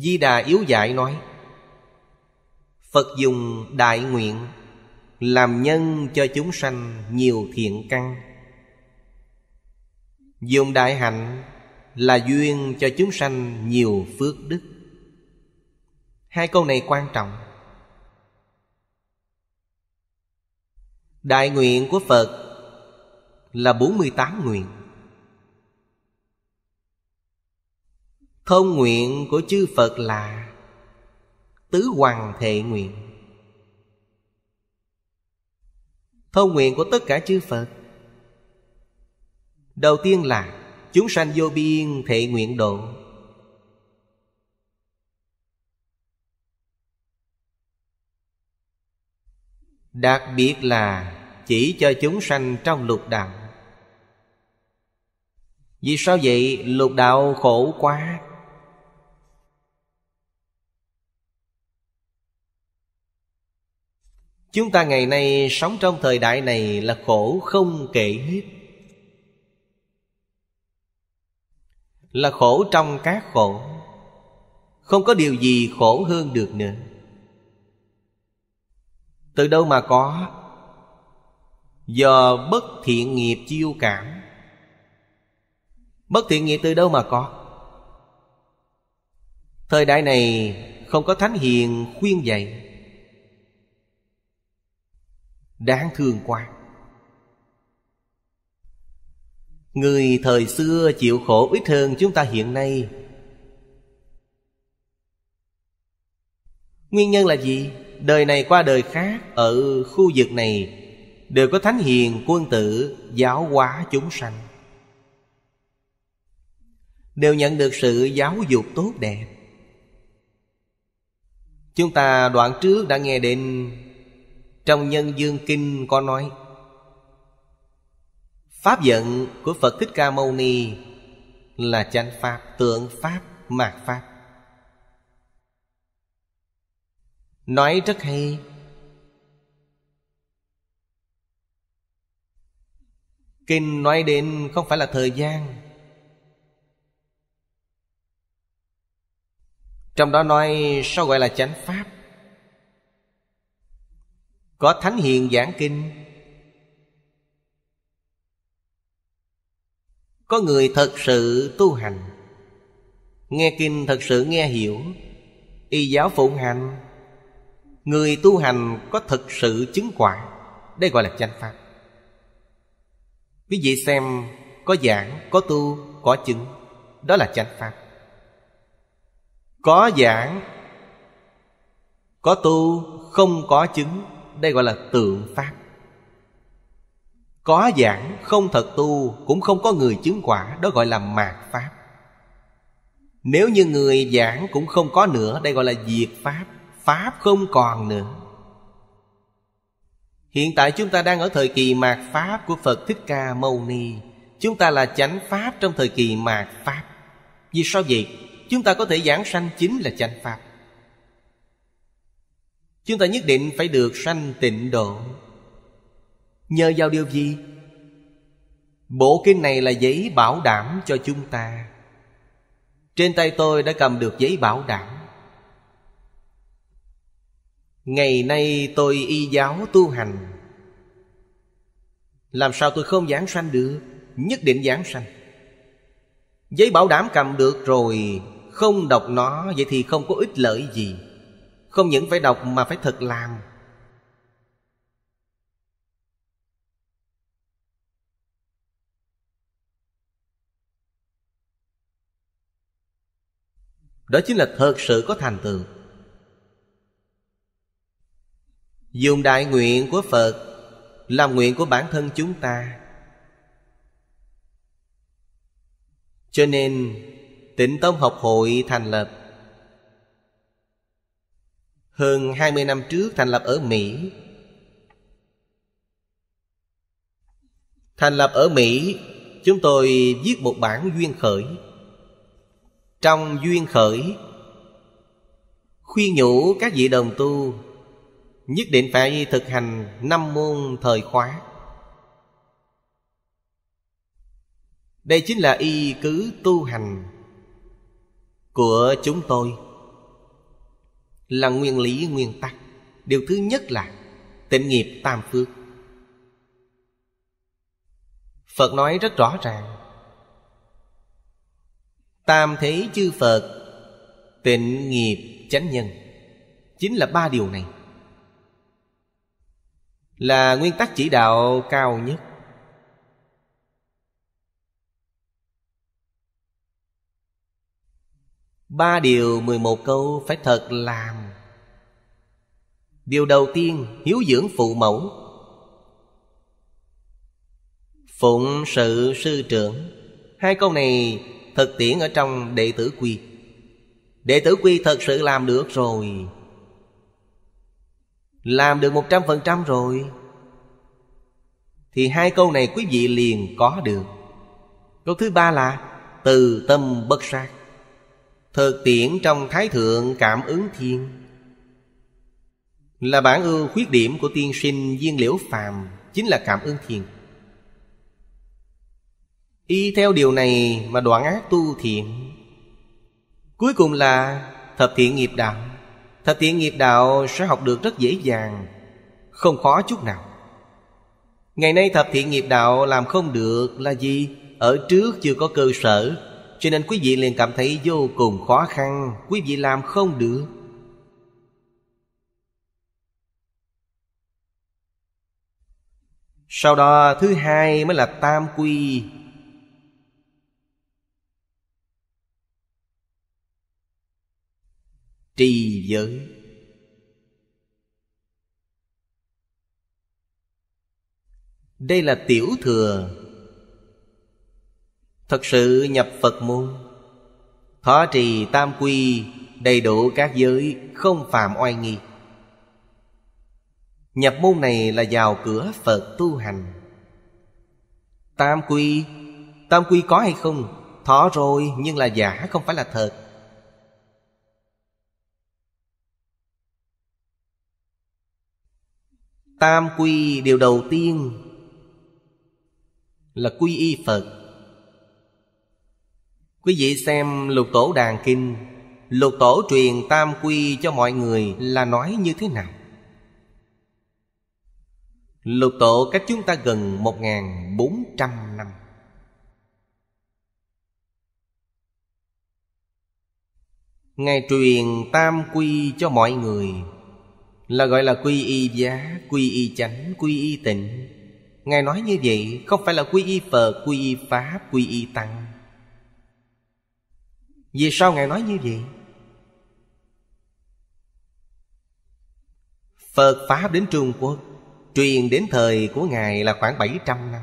Di Đà Yếu Dạy nói Phật dùng đại nguyện Làm nhân cho chúng sanh nhiều thiện căn Dùng đại hạnh là duyên cho chúng sanh nhiều phước đức Hai câu này quan trọng Đại nguyện của Phật là 48 nguyện Thông nguyện của chư Phật là Tứ hoàng thệ nguyện Thông nguyện của tất cả chư Phật Đầu tiên là Chúng sanh vô biên thệ nguyện độ Đặc biệt là chỉ cho chúng sanh trong lục đạo Vì sao vậy lục đạo khổ quá Chúng ta ngày nay sống trong thời đại này là khổ không kể hết Là khổ trong các khổ Không có điều gì khổ hơn được nữa Từ đâu mà có Do bất thiện nghiệp chiêu cảm Bất thiện nghiệp từ đâu mà có Thời đại này không có thánh hiền khuyên dạy Đáng thương quá Người thời xưa chịu khổ ít hơn chúng ta hiện nay Nguyên nhân là gì? Đời này qua đời khác Ở khu vực này Đều có thánh hiền quân tử Giáo hóa chúng sanh Đều nhận được sự giáo dục tốt đẹp Chúng ta đoạn trước đã nghe đến trong Nhân Dương Kinh có nói Pháp giận của Phật Thích Ca Mâu Ni Là chánh Pháp, tượng Pháp, mạt Pháp Nói rất hay Kinh nói đến không phải là thời gian Trong đó nói sao gọi là chánh Pháp có Thánh Hiền giảng kinh Có người thật sự tu hành Nghe kinh thật sự nghe hiểu Y giáo phụng hành Người tu hành có thật sự chứng quả Đây gọi là chánh pháp Quý vị xem Có giảng, có tu, có chứng Đó là chánh pháp Có giảng Có tu, không có chứng đây gọi là tượng pháp có giảng không thật tu cũng không có người chứng quả đó gọi là mạt pháp nếu như người giảng cũng không có nữa đây gọi là diệt pháp pháp không còn nữa hiện tại chúng ta đang ở thời kỳ mạt pháp của phật thích ca mâu ni chúng ta là chánh pháp trong thời kỳ mạt pháp vì sao vậy chúng ta có thể giảng sanh chính là chánh pháp chúng ta nhất định phải được sanh tịnh độ nhờ vào điều gì bộ kinh này là giấy bảo đảm cho chúng ta trên tay tôi đã cầm được giấy bảo đảm ngày nay tôi y giáo tu hành làm sao tôi không giảng sanh được nhất định giảng sanh giấy bảo đảm cầm được rồi không đọc nó vậy thì không có ích lợi gì không những phải đọc mà phải thật làm đó chính là thật sự có thành tựu dùng đại nguyện của phật làm nguyện của bản thân chúng ta cho nên tịnh tông học hội thành lập hơn 20 năm trước thành lập ở Mỹ Thành lập ở Mỹ Chúng tôi viết một bản duyên khởi Trong duyên khởi Khuyên nhủ các vị đồng tu Nhất định phải thực hành năm môn thời khóa Đây chính là y cứ tu hành Của chúng tôi là nguyên lý nguyên tắc điều thứ nhất là tịnh nghiệp tam phước phật nói rất rõ ràng tam thế chư phật tịnh nghiệp chánh nhân chính là ba điều này là nguyên tắc chỉ đạo cao nhất Ba điều mười một câu phải thật làm Điều đầu tiên hiếu dưỡng phụ mẫu Phụng sự sư trưởng Hai câu này thực tiễn ở trong đệ tử quy Đệ tử quy thật sự làm được rồi Làm được một trăm phần trăm rồi Thì hai câu này quý vị liền có được Câu thứ ba là Từ tâm bất sát Thực tiễn trong Thái Thượng Cảm ứng Thiên Là bản ưu khuyết điểm của tiên sinh viên liễu phàm Chính là cảm ứng thiên Y theo điều này mà đoạn ác tu thiện Cuối cùng là thập thiện nghiệp đạo Thập thiện nghiệp đạo sẽ học được rất dễ dàng Không khó chút nào Ngày nay thập thiện nghiệp đạo làm không được là gì? Ở trước chưa có cơ sở cho nên quý vị liền cảm thấy vô cùng khó khăn Quý vị làm không được Sau đó thứ hai mới là tam quy Trì giới Đây là tiểu thừa Thật sự nhập Phật môn Thọ trì tam quy Đầy đủ các giới Không phạm oai nghi Nhập môn này là vào cửa Phật tu hành Tam quy Tam quy có hay không Thọ rồi nhưng là giả không phải là thật Tam quy điều đầu tiên Là quy y Phật Quý vị xem lục tổ đàn kinh Lục tổ truyền tam quy cho mọi người là nói như thế nào? Lục tổ cách chúng ta gần 1.400 năm Ngài truyền tam quy cho mọi người Là gọi là quy y giá, quy y chánh, quy y tịnh Ngài nói như vậy không phải là quy y Phật, quy y Pháp, quy y Tăng vì sao Ngài nói như vậy? Phật Pháp đến Trung Quốc Truyền đến thời của Ngài là khoảng 700 năm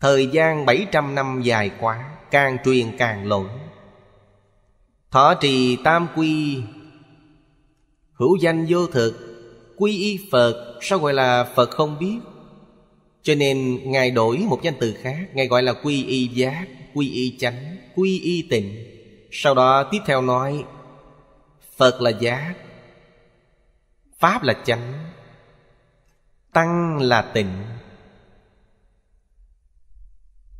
Thời gian 700 năm dài quá Càng truyền càng lộn. Thọ trì tam quy Hữu danh vô thực Quy y Phật Sao gọi là Phật không biết Cho nên Ngài đổi một danh từ khác Ngài gọi là quy y giác quy y chánh quy y tịnh sau đó tiếp theo nói phật là giác pháp là chánh tăng là tịnh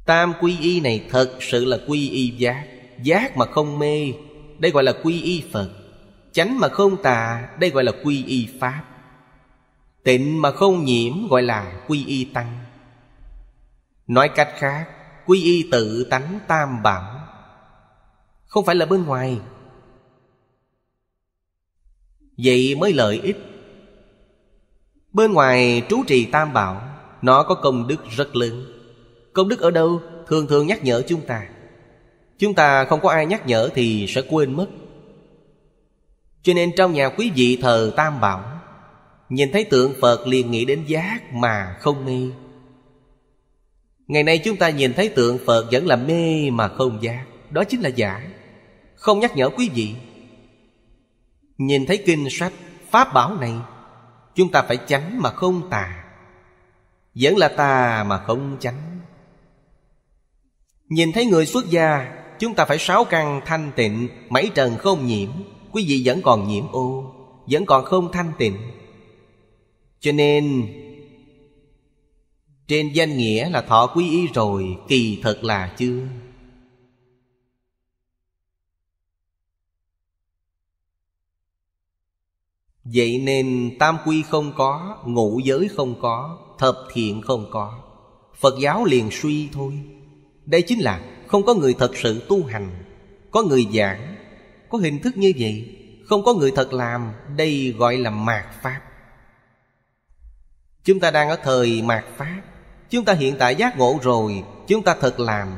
tam quy y này thật sự là quy y giác giác mà không mê đây gọi là quy y phật chánh mà không tà đây gọi là quy y pháp tịnh mà không nhiễm gọi là quy y tăng nói cách khác quy y tự tánh tam bảo không phải là bên ngoài vậy mới lợi ích bên ngoài trú trì tam bảo nó có công đức rất lớn công đức ở đâu thường thường nhắc nhở chúng ta chúng ta không có ai nhắc nhở thì sẽ quên mất cho nên trong nhà quý vị thờ tam bảo nhìn thấy tượng phật liền nghĩ đến giác mà không mê Ngày nay chúng ta nhìn thấy tượng Phật vẫn là mê mà không giác Đó chính là giả Không nhắc nhở quý vị Nhìn thấy kinh sách Pháp bảo này Chúng ta phải tránh mà không tà Vẫn là tà mà không tránh Nhìn thấy người xuất gia Chúng ta phải sáu căn thanh tịnh Mấy trần không nhiễm Quý vị vẫn còn nhiễm ô Vẫn còn không thanh tịnh Cho nên trên danh nghĩa là thọ quy y rồi Kỳ thật là chưa Vậy nên tam quy không có Ngũ giới không có Thập thiện không có Phật giáo liền suy thôi Đây chính là không có người thật sự tu hành Có người giảng Có hình thức như vậy Không có người thật làm Đây gọi là mạt Pháp Chúng ta đang ở thời mạt Pháp Chúng ta hiện tại giác ngộ rồi Chúng ta thật làm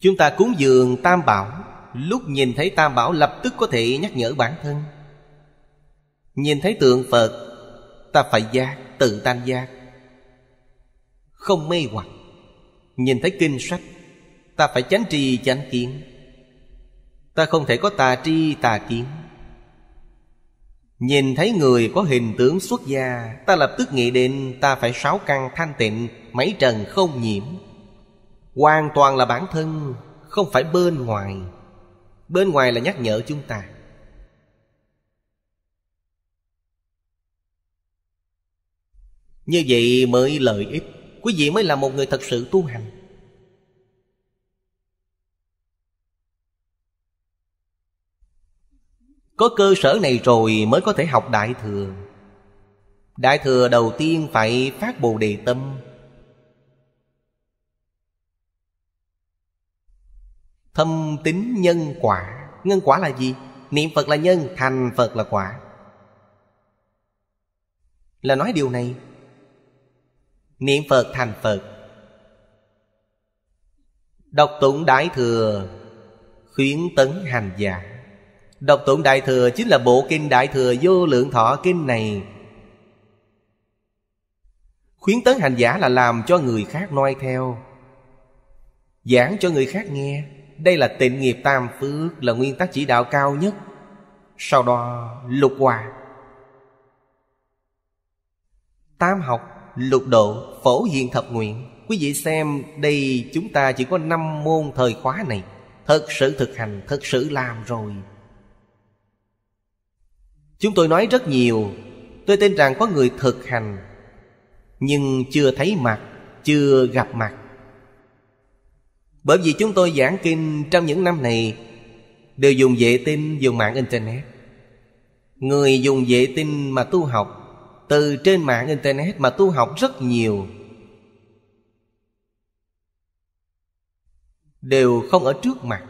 Chúng ta cúng dường tam bảo Lúc nhìn thấy tam bảo lập tức có thể nhắc nhở bản thân Nhìn thấy tượng Phật Ta phải giác, tự tan giác Không mê hoặc Nhìn thấy kinh sách Ta phải chánh trì chánh kiến Ta không thể có tà tri tà kiến Nhìn thấy người có hình tướng xuất gia Ta lập tức nghĩ đến ta phải sáu căn thanh tịnh Mấy trần không nhiễm Hoàn toàn là bản thân Không phải bên ngoài Bên ngoài là nhắc nhở chúng ta Như vậy mới lợi ích Quý vị mới là một người thật sự tu hành Có cơ sở này rồi mới có thể học Đại Thừa Đại Thừa đầu tiên phải phát Bồ Đề Tâm Thâm tính nhân quả Nhân quả là gì? Niệm Phật là nhân, thành Phật là quả Là nói điều này Niệm Phật thành Phật Đọc tụng Đại Thừa Khuyến tấn hành giả độc tụng Đại Thừa chính là bộ kinh Đại Thừa Vô Lượng Thọ Kinh này Khuyến tấn hành giả là làm cho người khác noi theo Giảng cho người khác nghe Đây là tịnh nghiệp tam phước Là nguyên tắc chỉ đạo cao nhất Sau đó lục hòa Tam học, lục độ, phổ hiện thập nguyện Quý vị xem đây chúng ta chỉ có năm môn thời khóa này Thật sự thực hành, thật sự làm rồi Chúng tôi nói rất nhiều Tôi tin rằng có người thực hành Nhưng chưa thấy mặt Chưa gặp mặt Bởi vì chúng tôi giảng kinh trong những năm này Đều dùng vệ tinh dùng mạng Internet Người dùng vệ tinh mà tu học Từ trên mạng Internet mà tu học rất nhiều Đều không ở trước mặt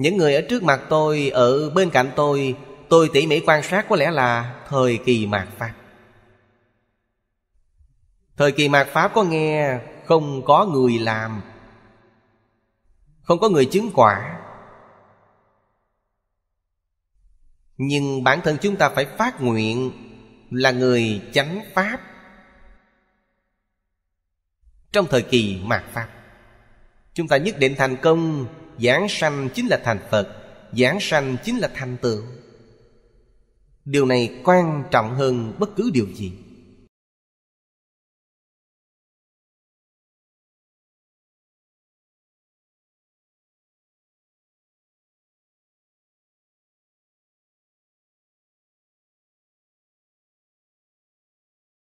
những người ở trước mặt tôi ở bên cạnh tôi tôi tỉ mỉ quan sát có lẽ là thời kỳ mạt pháp thời kỳ mạt pháp có nghe không có người làm không có người chứng quả nhưng bản thân chúng ta phải phát nguyện là người chánh pháp trong thời kỳ mạt pháp chúng ta nhất định thành công Giảng sanh chính là thành Phật Giảng sanh chính là thành tựu Điều này quan trọng hơn bất cứ điều gì